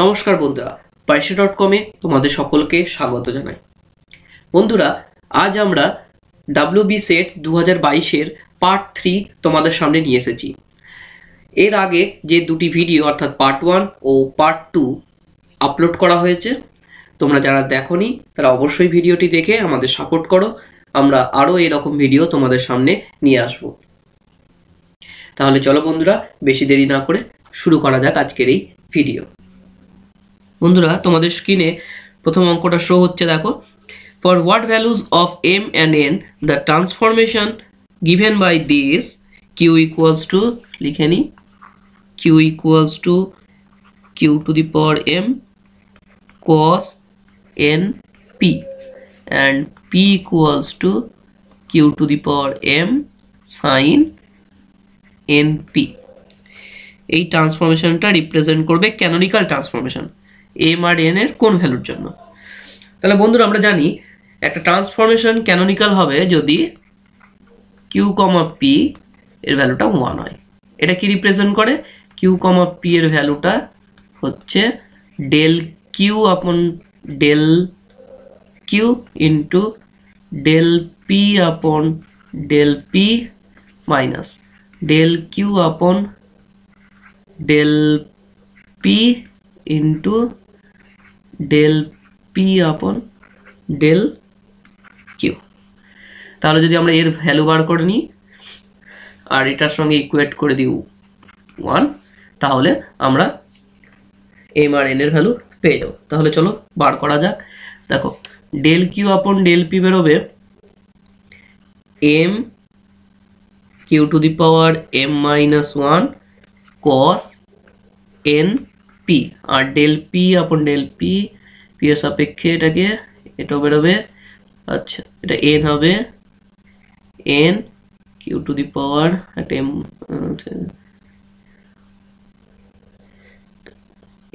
নমস্কার বন্ধুরা পয়সা ডট কমে তোমাদের সকলকে স্বাগত জানাই বন্ধুরা আজ আমরা ডাব্লিউ বি সেট দু হাজার বাইশের পার্ট থ্রি তোমাদের সামনে নিয়ে এসেছি এর আগে যে দুটি ভিডিও অর্থাৎ পার্ট ওয়ান ও পার্ট টু আপলোড করা হয়েছে তোমরা যারা দেখনি তারা অবশ্যই ভিডিওটি দেখে আমাদের সাপোর্ট করো আমরা আরও এরকম ভিডিও তোমাদের সামনে নিয়ে আসব তাহলে চলো বন্ধুরা বেশি দেরি না করে শুরু করা যাক আজকের এই ভিডিও বন্ধুরা তোমাদের স্ক্রিনে প্রথম অঙ্কটা শো হচ্ছে দেখো for what values of M and N the transformation given by this Q equals to লিখে নিই Q equals to Q to the power M cos N P and P equals to Q to the power M sine N P এই ট্রান্সফরমেশনটা represent করবে canonical transformation M আর N এর কোন ভ্যালুর জন্য তাহলে বন্ধুরা আমরা জানি একটা ট্রান্সফরমেশন ক্যানোনিক্যাল হবে যদি কিউ কমা পি এর ভ্যালুটা ওয়ান হয় এটা কি রিপ্রেজেন্ট করে কিউ কমা পি এর ভ্যালুটা হচ্ছে del Q upon del Q into del P upon del P minus del Q upon del P into del P upon del Q তাহলে যদি আমরা এর ভ্যালু বার করে নিই আর এটার সঙ্গে ইকুয়েট করে দিই ওয়ান তাহলে আমরা এম আর এনের ভ্যালু পেয়ে যাবো তাহলে চলো বার করা যাক দেখো del Q upon del P বেরোবে M Q to the power M minus one cos N P আর del P upon del P P এর সাপেক্ষে এটাকে এটাও বেরোবে আচ্ছা এটা এন হবে N Q to the power একটা M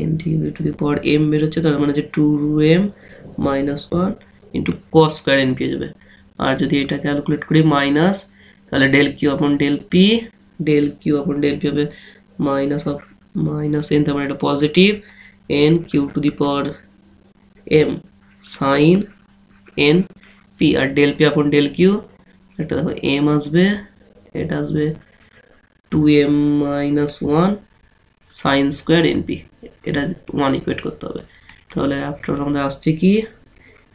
N Q to the power M বেরোচ্ছে তার মানে যে two M minus one into cos square N পেয়ে যাবে আর যদি এটা ক্যালকুলেট করি মাইনাস তাহলে del Q upon del P del Q upon del P হবে মাইনাস অফ माइनस एन तर positive N Q to the power M sine N P और del P upon del Q एक देखो M आसेंट as two M minus one sine square N P at one equate करते हैं as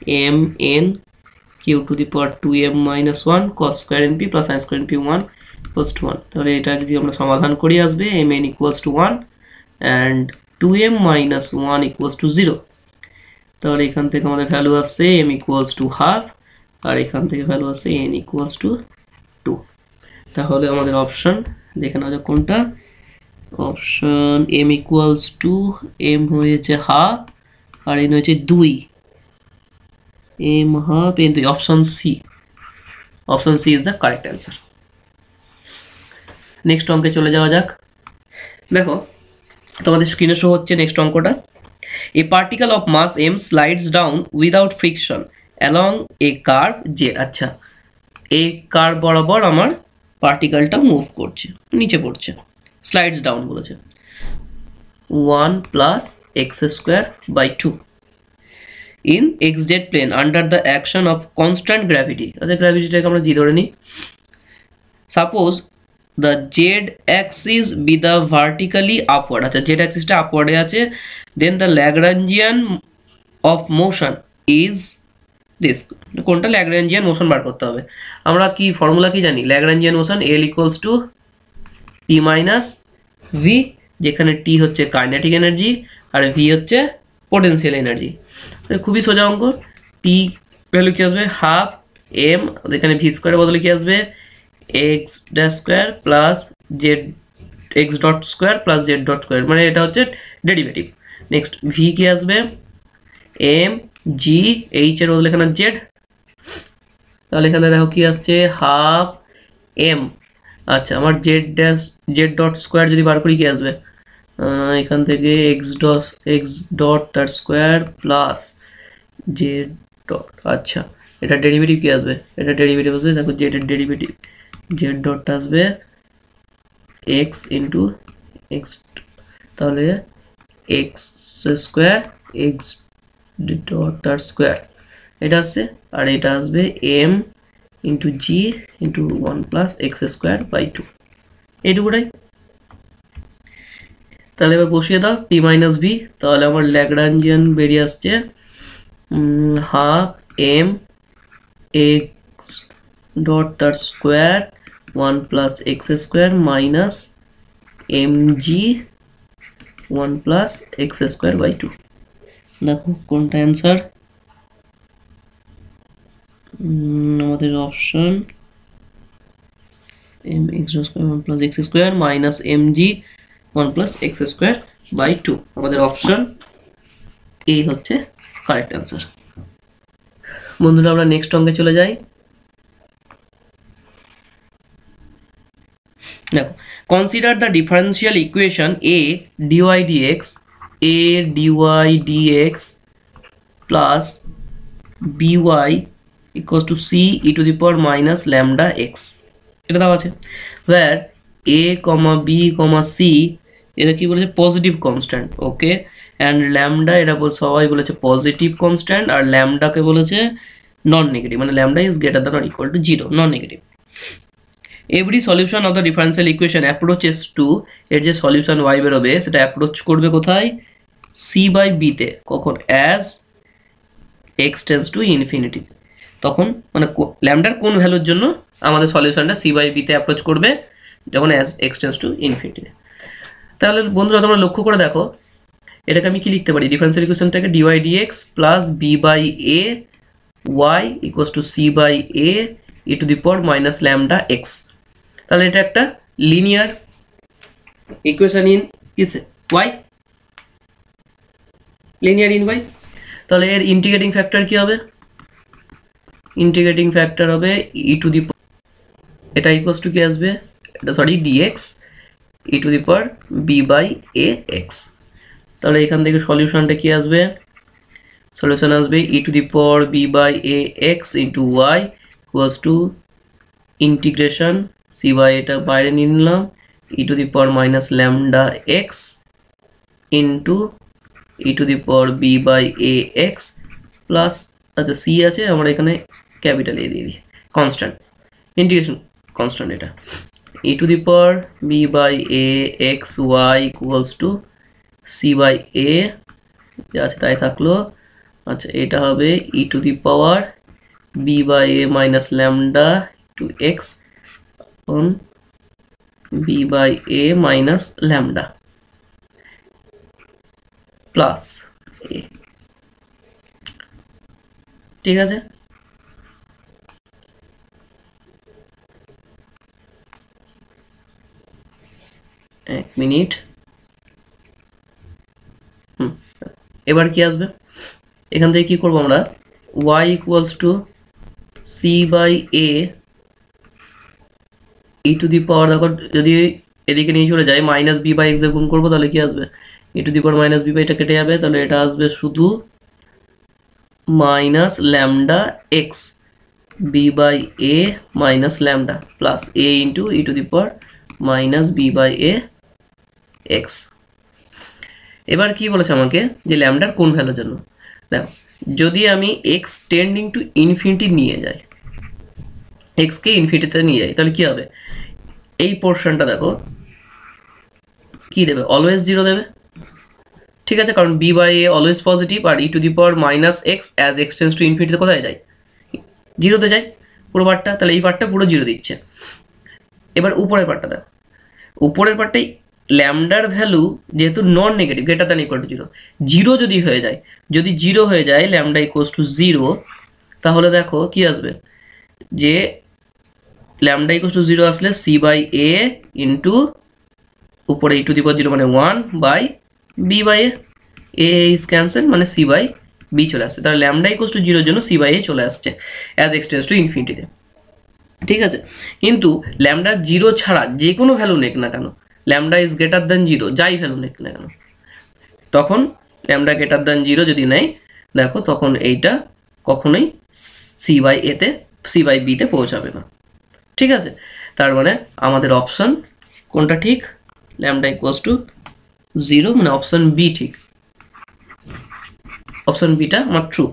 M N Q to the power two M minus one cos square N P plus sine square N P one equals to one তাহলে এটা যদি আমরা সমাধান করি আসবে M N equals to one and two M minus one equals to zero তাহলে এখান থেকে আমাদের ভ্যালু আসছে এম ইকুয়ালস টু হাফ আর এখান থেকে ভ্যালু আসছে এন ইকুয়ালস টু টু তাহলে আমাদের অপশান দেখে নেওয়া যাক কোনটা option M equals to M হয়েছে হাফ আর এন হয়েছে দুই এম হাফ এন দুই option C option C is the correct answer next অঙ্কে চলে যাওয়া যাক দেখো তোমাদের স্ক্রিনে শো হচ্ছে নেক্সট অঙ্কটা a particle of mass M slides down without friction along a curve J আচ্ছা এ কার্ভ বরাবর আমার পার্টিকেলটা মুভ করছে নিচে পড়ছে স্লাইডস ডাউন বলেছে one plus X square by two in X Z plane under the action of constant gravity তাদের গ্র্যাভিটিটাকে আমরা জি ধরে নিই suppose the Z axis be the vertically upward আচ্ছা জেড অ্যাক্সিসটা আপওয়ার্ডে আছে then the Lagrangian of motion is this কোনটা ল্যাগ্রাঞ্জিয়ান মোশন বার করতে হবে আমরা কি ফর্মুলা কি জানি Lagrangian motion L equals to T minus V যেখানে টি হচ্ছে কাইনেটিক এনার্জি আর ভি হচ্ছে পোটেন্সিয়াল এনার্জি খুবই সোজা অঙ্ক টি ভ্যালু কী আসবে হাফ এম এখানে ভি স্কোয়ারের বদলে কী আসবে X dash square plus Z X dot square plus Z dot square মানে এটা হচ্ছে ডেরিভেটিভ নেক্সট ভি কি আসবে এম জি এইচ এর বদলে এখানে জেড তাহলে এখানে দেখো কি আসছে হাফ এম আচ্ছা আমার Z dash Z dot square যদি বার করি কি আসবে এখান থেকে এক্স ডট এক্স ডট তার স্কোয়ার প্লাস জেড ডট আচ্ছা এটা ডেরিভেটিভ কি আসবে এটা ডেরিভেটিভ আসবে দেখো জেড এর ডেরিভেটিভ জেড ডট আসবে এক্স ইন্টু এক্স তাহলে এক্স স্কোয়ার এক্স ডট তার স্কোয়ার এটা আসছে আর এটা আসবে M into G into one plus X square by two এইটুকুটাই তাহলে এবার বসিয়ে দাও টি মাইনাস ভি তাহলে আমার ল্যাগরাঞ্জিয়ান বেরিয়ে আসছে হাফ এম এক্স ডট তার square one plus X square minus M G one plus X square by two দেখো কোনটা অ্যান্সার আমাদের option M X square one plus X square minus M G one plus X square by two আমাদের option এই হচ্ছে correct answer বন্ধুরা আমরা next অঙ্গে চলে যাই দেখো consider the differential equation A D Y D X A D Y D X plus B Y equals to C E to the power minus lambda X এটা দাও আছে where A comma B comma C এটা কি বলেছে positive constant okay and lambda এটা বল সবাই বলেছে পজিটিভ কনস্ট্যান্ট আর ল্যামডাকে বলেছে নন নেগেটিভ মানে lambda is greater than or equal to zero non negative every solution of the differential equation approaches to এর যে সলিউশন ওয়াই বেরোবে সেটা অ্যাপ্রোচ করবে কোথায় সি বাই বিতে কখন অ্যাজ এক্সটেন্স টু ইনফিনিটি তখন মানে ল্যামডার কোন ভ্যালুর জন্য আমাদের সলিউশনটা সি বাই বিতে অ্যাপ্রোচ করবে যখন অ্যাজ এক্সটেন্স টু ইনফিনিটি তাহলে বন্ধুরা তোমরা লক্ষ্য করে দেখো এটাকে আমি কি লিখতে পারি ডিফারেন্সিয়াল ইকুয়েশনটাকে D Y D X plus B by A Y equals to C by A E to the power minus lambda X তাহলে এটা একটা লিনিয়ার ইকুয়েশন ইন কিসে ওয়াই লিনিয়ার ইন ওয়াই তাহলে এর ইন্টিগ্রেটিং ফ্যাক্টর কি হবে ইন্টিগ্রেটিং ফ্যাক্টর হবে ই টু দি এটা ইকুয়াস টু কি আসবে এটা sorry D X E to the power B by A X তাহলে এখান থেকে সলিউশনটা কি আসবে সলিউশন আসবে E to the power B by A X into Y equals to integration C by এটা বাইরে নিয়ে নিলাম E to the power minus lambda X into E to the power B by A X plus আচ্ছা C আছে আমরা এখানে capital A দিয়ে দিই কনস্ট্যান্ট ইন্টিগ্রেশন কনস্ট্যান্ট এটা E to the power B by A X Y equals to C by A যা আছে তাই থাকলো আচ্ছা এটা হবে E to the power B by A minus lambda to X তখন B by A minus lambda plus A ঠিক আছে এক মিনিট হুম এবার কি আসবে এখান থেকে কি করব আমরা y equals to C by A E to the power দেখো যদি এদিকে নিয়ে চলে যায় মাইনাস বি বাই এক্সে গুণ করবো তাহলে কি আসবে E to the power minus B by এটা কেটে যাবে তাহলে এটা আসবে শুধু minus lambda X B by A minus lambda plus A into E to the power minus B by A X এবার কি বলেছে আমাকে যে ল্যামডার কোন ভ্যালুর জন্য দেখো যদি আমি এক্স টেন্ডিং টু ইনফিনিটি নিয়ে যাই এক্সকে ইনফিনিটিতে নিয়ে যাই তাহলে কি হবে এই পোর্শনটা দেখো কি দেবে অলওয়েজ জিরো দেবে ঠিক আছে কারণ B by A always positive আর E to the power minus X as X tends to ইনফিনিটিতে কোথায় যায় জিরোতে যায় পুরো পার্টটা তাহলে এই পার্টটা পুরো জিরো দিচ্ছে এবার উপরের পার্টটা দেখো উপরের পার্টটাই ল্যামডার ভ্যালু যেহেতু non negative greater than equal to zero zero যদি হয়ে যায় যদি জিরো হয়ে যায় ল্যামডা ইকোয়াল টু জিরো তাহলে দেখো কি আসবে যে ল্যামডা ইকোস টু জিরো আসলে সি বাই এ ইন্টু উপরে ইটু দিব জিরো মানে one by B by A is cancel মানে সি বাই বি চলে আসছে তাহলে ল্যামডা ইকোস টু জিরোর জন্য সি বাই এ চলে আসছে অ্যাজ এক্সটেন্স টু ইনফিনিটিতে ঠিক আছে কিন্তু ল্যামডা জিরো ছাড়া যে কোনো ভ্যালু নেক না কেন lambda is greater than zero যাই ভ্যালু নেক না কেন তখন ল্যামডা গ্রেটার দ্যান জিরো যদি নেয় দেখো তখন এইটা কখনোই সি বাই এতে সি বাই বিতে পৌঁছাবে না ঠিক আছে তার মানে আমাদের অপশান কোনটা ঠিক ল্যামডা ইকুয়াস টু জিরো মানে অপশান বি ঠিক অপশান বিটা আমার ট্রু